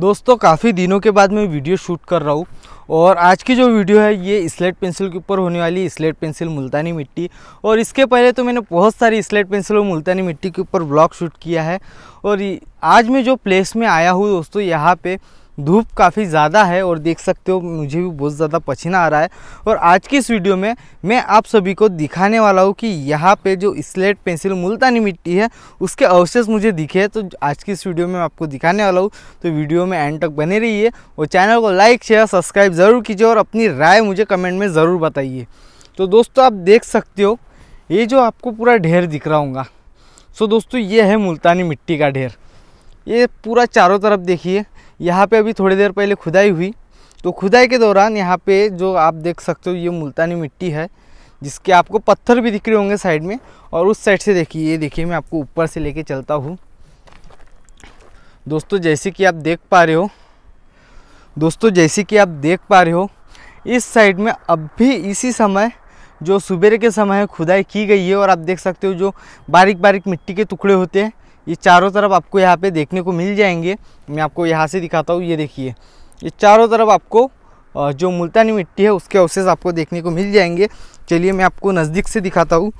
दोस्तों काफ़ी दिनों के बाद मैं वीडियो शूट कर रहा हूँ और आज की जो वीडियो है ये स्लेट पेंसिल के ऊपर होने वाली स्लेट पेंसिल मुल्तानी मिट्टी और इसके पहले तो मैंने बहुत सारी स्लेट पेंसिल और मुल्तानी मिट्टी के ऊपर ब्लॉग शूट किया है और आज मैं जो प्लेस में आया हूँ दोस्तों यहाँ पर धूप काफ़ी ज़्यादा है और देख सकते हो मुझे भी बहुत ज़्यादा पसीना आ रहा है और आज की इस वीडियो में मैं आप सभी को दिखाने वाला हूँ कि यहाँ पे जो स्लेट पेंसिल मुल्तानी मिट्टी है उसके अवशेष मुझे दिखे तो आज की इस वीडियो में आपको दिखाने वाला हूँ तो वीडियो में एंड तक बने रहिए और चैनल को लाइक शेयर सब्सक्राइब ज़रूर कीजिए और अपनी राय मुझे कमेंट में ज़रूर बताइए तो दोस्तों आप देख सकते हो ये जो आपको पूरा ढेर दिख रहा होगा सो दोस्तों ये है मुल्तानी मिट्टी का ढेर ये पूरा चारों तरफ देखिए यहाँ पे अभी थोड़ी देर पहले खुदाई हुई तो खुदाई के दौरान यहाँ पे जो आप देख सकते हो ये मुल्तानी मिट्टी है जिसके आपको पत्थर भी दिख रहे होंगे साइड में और उस साइड से देखिए ये देखिए मैं आपको ऊपर से लेके चलता हूँ दोस्तों जैसे कि आप देख पा रहे हो दोस्तों जैसे कि आप देख पा रहे हो इस साइड में अब भी इसी समय जो सुबेरे के समय खुदाई की गई है और आप देख सकते हो जो बारीक बारीक मिट्टी के टुकड़े होते हैं ये चारों तरफ आपको यहाँ पे देखने को मिल जाएंगे मैं आपको यहाँ से दिखाता हूँ ये देखिए ये चारों तरफ आपको जो मुल्तानी मिट्टी है उसके अवशेष आपको देखने को मिल जाएंगे चलिए मैं आपको नज़दीक से दिखाता हूँ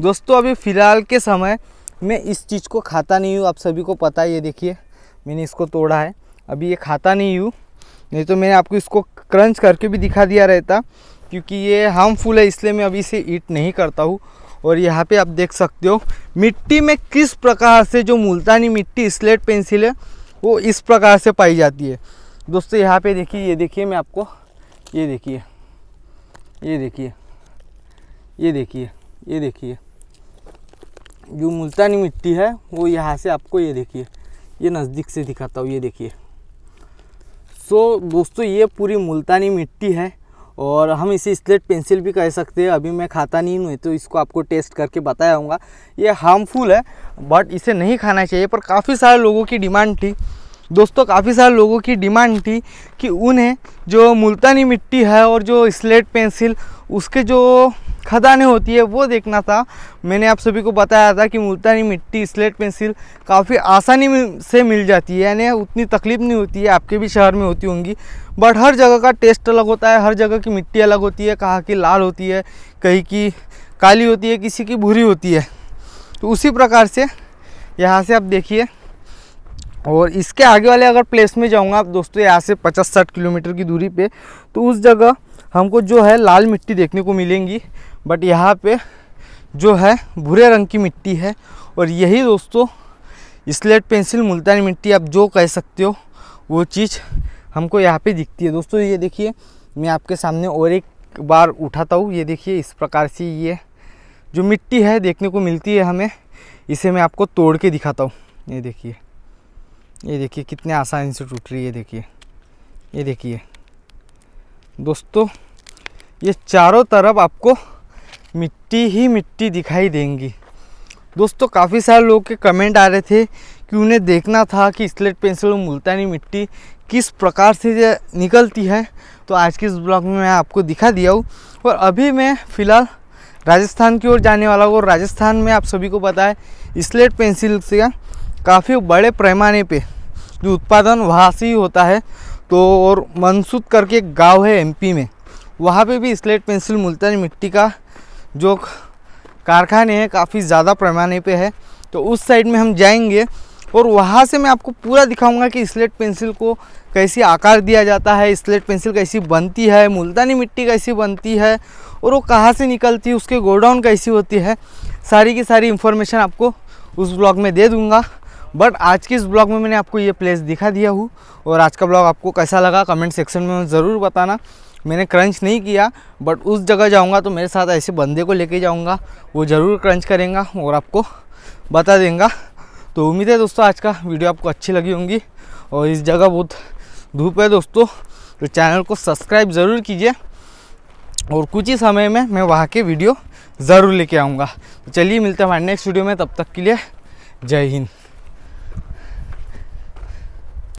दोस्तों अभी फ़िलहाल के समय मैं इस चीज़ को खाता नहीं हूँ आप सभी को पता है ये देखिए मैंने इसको तोड़ा है अभी ये खाता नहीं हूँ नहीं तो मैंने आपको इसको क्रंच करके भी दिखा दिया रहता क्योंकि ये हार्मफुल है इसलिए मैं अभी इसे ईट नहीं करता हूँ और यहाँ पे आप देख सकते हो मिट्टी में किस प्रकार से जो मुल्तानी मिट्टी स्लेट पेंसिल है वो इस प्रकार से पाई जाती है दोस्तों यहाँ पे देखिए ये देखिए मैं आपको ये देखिए ये देखिए ये देखिए ये देखिए जो मुल्तानी मिट्टी है वो यहाँ से आपको ये देखिए ये नज़दीक से दिखाता हूँ ये देखिए सो दोस्तों ये पूरी मुल्तानी मिट्टी है और हम इसे स्लेट पेंसिल भी कह सकते हैं अभी मैं खाता नहीं हूँ तो इसको आपको टेस्ट करके बताया हूँ ये हार्मफुल है बट इसे नहीं खाना चाहिए पर काफ़ी सारे लोगों की डिमांड थी दोस्तों काफ़ी सारे लोगों की डिमांड थी कि उन्हें जो मुल्तानी मिट्टी है और जो स्लेट पेंसिल उसके जो खदानें होती है वो देखना था मैंने आप सभी को बताया था कि मुल्तानी मिट्टी स्लेट पेंसिल काफ़ी आसानी से मिल जाती है यानी उतनी तकलीफ नहीं होती है आपके भी शहर में होती होंगी बट हर जगह का टेस्ट अलग होता है हर जगह की मिट्टी अलग होती है कहाँ की लाल होती है कहीं की काली होती है किसी की भूरी होती है तो उसी प्रकार से यहाँ से आप देखिए और इसके आगे वाले अगर प्लेस में जाऊँगा आप दोस्तों यहाँ से पचास साठ किलोमीटर की दूरी पर तो उस जगह हमको जो है लाल मिट्टी देखने को मिलेंगी बट यहाँ पे जो है भूरे रंग की मिट्टी है और यही दोस्तों स्लेट पेंसिल मुल्तानी मिट्टी आप जो कह सकते हो वो चीज़ हमको यहाँ पे दिखती है दोस्तों ये देखिए मैं आपके सामने और एक बार उठाता हूँ ये देखिए इस प्रकार से ये जो मिट्टी है देखने को मिलती है हमें इसे मैं आपको तोड़ के दिखाता हूँ ये देखिए ये देखिए कितने आसानी से टूट रही है देखिए ये देखिए दोस्तों ये चारों तरफ आपको मिट्टी ही मिट्टी दिखाई देंगी दोस्तों काफ़ी सारे लोग के कमेंट आ रहे थे कि उन्हें देखना था कि स्लेट पेंसिल और मुल्तानी मिट्टी किस प्रकार से निकलती है तो आज के इस ब्लॉग में मैं आपको दिखा दिया हूँ और अभी मैं फ़िलहाल राजस्थान की ओर जाने वाला हूँ और राजस्थान में आप सभी को पता है स्लेट पेंसिल से काफ़ी बड़े पैमाने पर जो उत्पादन वहाँ से ही होता है तो और मनसूद करके एक गाँव है एम में वहाँ पे भी स्लेट पेंसिल मुल्तानी मिट्टी का जो कारखाने हैं काफ़ी ज़्यादा पैमाने पे है तो उस साइड में हम जाएंगे और वहाँ से मैं आपको पूरा दिखाऊंगा कि स्लेट पेंसिल को कैसी आकार दिया जाता है स्लेट पेंसिल कैसी बनती है मुल्तानी मिट्टी कैसी बनती है और वो कहाँ से निकलती है उसके गोडाउन कैसी होती है सारी की सारी इन्फॉर्मेशन आपको उस ब्लॉग में दे दूँगा बट आज के इस ब्लॉग में मैंने आपको ये प्लेस दिखा दिया हूँ और आज का ब्लॉग आपको कैसा लगा कमेंट सेक्शन में ज़रूर बताना मैंने क्रंच नहीं किया बट उस जगह जाऊँगा तो मेरे साथ ऐसे बंदे को लेके जाऊँगा वो ज़रूर क्रंच करेंगे और आपको बता देंगे तो उम्मीद है दोस्तों आज का वीडियो आपको अच्छी लगी होंगी और इस जगह बहुत धूप है दोस्तों तो चैनल को सब्सक्राइब ज़रूर कीजिए और कुछ ही समय में मैं वहाँ के वीडियो ज़रूर लेके आऊँगा तो चलिए मिलते हैं हमारे नेक्स्ट वीडियो में तब तक के लिए जय हिंद